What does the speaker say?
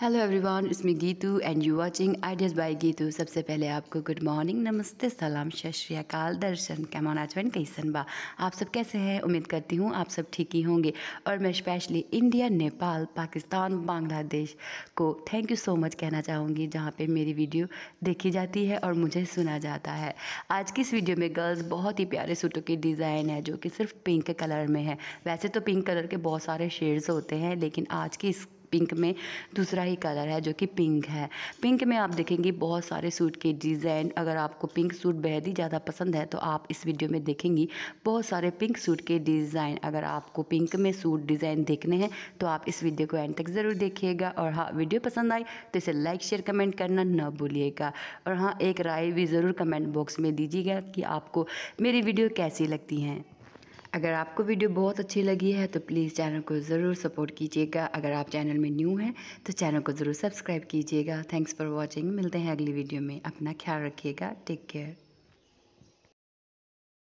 hello everyone इसमें Geetu and you watching ideas by Geetu सबसे पहले आपको गुड मॉर्निंग नमस्ते सलाम सत श्रीकाल दर्शन कैमोन आचवन कैसन बा आप सब कैसे हैं उम्मीद करती हूँ आप सब ठीक ही होंगे और मैं स्पेशली इंडिया नेपाल पाकिस्तान बांग्लादेश को थैंक यू सो मच कहना चाहूँगी जहाँ पर मेरी वीडियो देखी जाती है और मुझे सुना जाता है आज की इस वीडियो में गर्ल्स बहुत ही प्यारे सूटों के डिज़ाइन है जो कि सिर्फ पिंक कलर में है वैसे तो पिंक कलर के बहुत सारे शेड्स होते हैं लेकिन आज की इस पिंक में दूसरा ही कलर है जो कि पिंक है पिंक में आप देखेंगे बहुत सारे सूट के डिज़ाइन अगर आपको पिंक सूट बेहद ही ज़्यादा पसंद है तो आप इस वीडियो में देखेंगी बहुत सारे पिंक सूट के डिज़ाइन अगर आपको पिंक में सूट डिज़ाइन देखने हैं तो आप इस वीडियो को एंड तक ज़रूर देखिएगा और हाँ वीडियो पसंद आई तो इसे लाइक शेयर कमेंट करना न भूलिएगा और हाँ एक राय भी ज़रूर कमेंट बॉक्स में दीजिएगा कि आपको मेरी वीडियो कैसी लगती हैं अगर आपको वीडियो बहुत अच्छी लगी है तो प्लीज़ चैनल को ज़रूर सपोर्ट कीजिएगा अगर आप चैनल में न्यू हैं तो चैनल को ज़रूर सब्सक्राइब कीजिएगा थैंक्स फॉर वॉचिंग मिलते हैं अगली वीडियो में अपना ख्याल रखिएगा टेक केयर